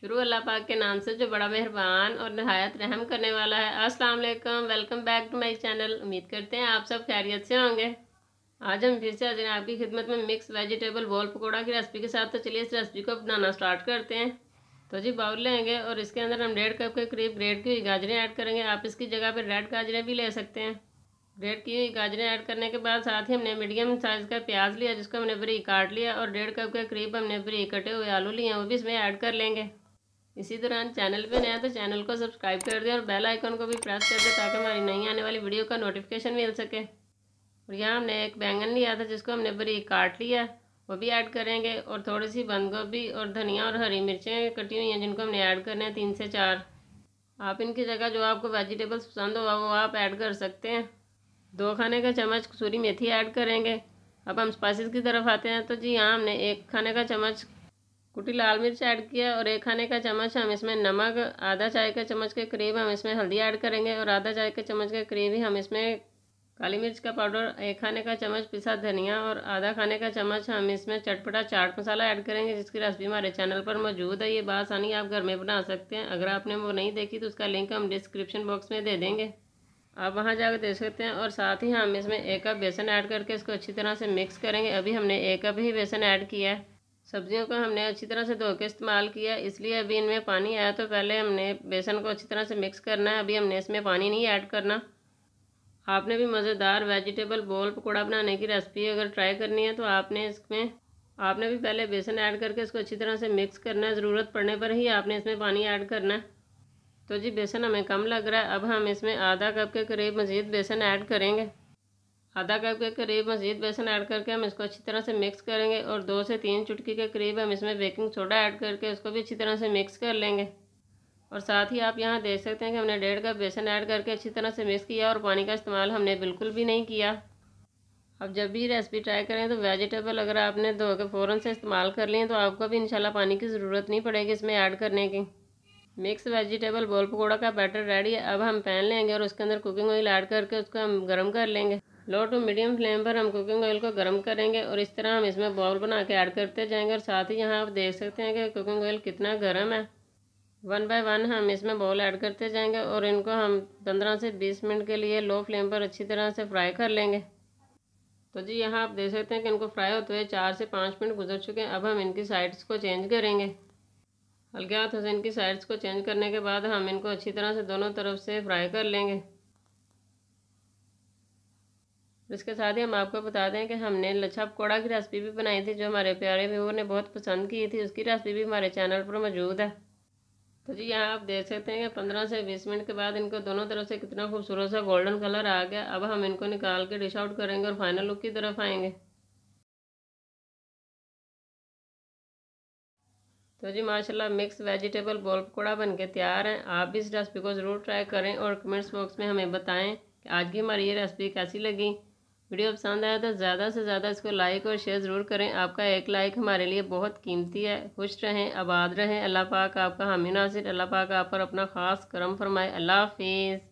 शुरू अल्लाह पाक के नाम से जो बड़ा मेहरबान और नहायत रहम करने वाला है अस्सलाम वालेकुम welcome back to my channel उम्मीद करते हैं आप सब खैरियत से होंगे आज हम फिर से आज आपकी खिदमत में मिक्स वेजिटेबल बोल पकौड़ा की रेसिपी के साथ तो चलिए इस रेसिपी को बनाना स्टार्ट करते हैं तो जी बाउल लेंगे और इसके अंदर हम डेढ़ कप के करीब ग्रेड की हुई गाजरें ऐड करेंगे आप इसकी जगह पर रेड गाजरें भी ले सकते हैं ग्रेड की हुई गाजरें ऐड करने के बाद साथ ही हमने मीडियम साइज़ का प्याज लिया जिसको हमने बरी काट लिया और डेढ़ कप के करीब हमने बरी कटे हुए आलू लिए वो भी इसमें ऐड कर लेंगे इसी दौरान चैनल पे नया तो चैनल को सब्सक्राइब कर दे और बेल आइकन को भी प्रेस कर दे ताकि हमारी नई आने वाली वीडियो का नोटिफिकेशन मिल सके और यहाँ हमने एक बैंगन लिया था जिसको हमने बड़ी काट लिया वो भी ऐड करेंगे और थोड़ी सी बंद गोभी और धनिया और हरी मिर्चें कटी हुई हैं जिनको हमने ऐड करना है तीन से चार आप इनकी जगह जो आपको वेजिटेबल्स पसंद हो वो आप ऐड कर सकते हैं दो खाने का चम्मच कसूरी मेथी ऐड करेंगे अब हम स्पाइसेस की तरफ आते हैं तो जी यहाँ हमने एक खाने का चम्मच कुटी लाल मिर्च ऐड किया और एक खाने का चम्मच हम इसमें नमक आधा चाय के चम्मच के करीब हम इसमें हल्दी ऐड करेंगे और आधा चाय के चम्मच के करीब ही हम इसमें काली मिर्च का पाउडर एक खाने का चम्मच पिसा धनिया और आधा खाने का चम्मच हम इसमें चटपटा चाट मसाला ऐड करेंगे जिसकी रेसिपी हमारे चैनल पर मौजूद है ये बासानी आप घर में बना सकते हैं अगर आपने वो नहीं देखी तो उसका लिंक हम डिस्क्रिप्शन बॉक्स में दे देंगे आप वहाँ जाकर देख सकते हैं और साथ ही हम इसमें एक कप बेसन ऐड करके इसको अच्छी तरह से मिक्स करेंगे अभी हमने एक कप ही बेसन ऐड किया है सब्जियों को हमने अच्छी तरह से धो के इस्तेमाल किया इसलिए अभी इनमें पानी आया तो पहले हमने बेसन को अच्छी तरह से मिक्स करना है अभी हमने इसमें पानी नहीं ऐड करना आपने भी मज़ेदार वेजिटेबल बोल पकौड़ा बनाने की रेसिपी अगर ट्राई करनी है तो आपने इसमें आपने भी पहले बेसन ऐड करके इसको अच्छी तरह से मिक्स करना है ज़रूरत पड़ने पर ही आपने इसमें पानी ऐड करना है तो जी बेसन हमें कम लग रहा है अब हम इसमें आधा कप के करीब मज़ीद बेसन ऐड करेंगे आधा कप के करीब मज़ीद बेसन ऐड करके हम इसको अच्छी तरह से मिक्स करेंगे और दो से तीन चुटकी के करीब हम इसमें बेकिंग सोडा ऐड करके उसको भी अच्छी तरह से मिक्स कर लेंगे और साथ ही आप यहाँ देख सकते हैं कि हमने डेढ़ कप बेसन ऐड करके अच्छी तरह से मिक्स किया और पानी का इस्तेमाल हमने बिल्कुल भी नहीं किया अब जब भी रेसिपी ट्राई करें तो वेजिटेबल अगर आपने धो के फ़ौरन से इस्तेमाल कर लिए तो आपको भी इंशाल्लाह पानी की ज़रूरत नहीं पड़ेगी इसमें ऐड करने की मिक्स वेजिटेबल बोल पकौड़ा का बैटर रेडी है अब हम पैन लेंगे और उसके अंदर कुकिंग ऑयल ऐड करके उसको हम गर्म कर लेंगे लो टू मीडियम फ्लेम पर हम कुकिंग ऑयल को गर्म करेंगे और इस तरह हम इसमें बॉल बना के ऐड करते जाएंगे और साथ ही यहाँ आप देख सकते हैं कि कुकिंग ऑयल कितना गर्म है वन बाय वन हम इसमें बॉल ऐड करते जाएंगे और इनको हम पंद्रह से बीस मिनट के लिए लो फ्लेम पर अच्छी तरह से फ्राई कर लेंगे तो जी यहाँ आप देख सकते हैं कि इनको फ्राई होते हुए चार से पाँच मिनट गुजर चुके हैं अब हम इनकी साइड्स को चेंज करेंगे हल्के हाथों से इनकी साइड्स को चेंज करने के बाद हम इनको अच्छी तरह से दोनों तरफ से फ्राई कर लेंगे इसके साथ ही हम आपको बता दें कि हमने लच्छा पकौड़ा की रेसिपी भी बनाई थी जो हमारे प्यारे व्यूअर ने बहुत पसंद की थी उसकी रेसिपी भी हमारे चैनल पर मौजूद है तो जी यहाँ आप देख सकते हैं कि पंद्रह से बीस मिनट के बाद इनको दोनों तरफ से कितना खूबसूरत सा गोल्डन कलर आ गया अब हम इनको निकाल के डिश आउट करेंगे और फाइनल लुक की तरफ आएंगे तो जी माशाल्लाह मिक्स वेजिटेबल बॉल पकौड़ा बन के तैयार हैं आप भी इस रेसिपी को ज़रूर ट्राई करें और कमेंट्स बॉक्स में हमें बताएं कि आज की हमारी ये रेसिपी कैसी लगी वीडियो पसंद आया तो ज़्यादा से ज़्यादा इसको लाइक और शेयर ज़रूर करें आपका एक लाइक हमारे लिए बहुत कीमती है खुश रहें आबाद रहें अल्लाह पाक आपका हामी नासिर अल्लाह पाक आप पर अपना ख़ास करम फरमाए अल्लाह हाफिज़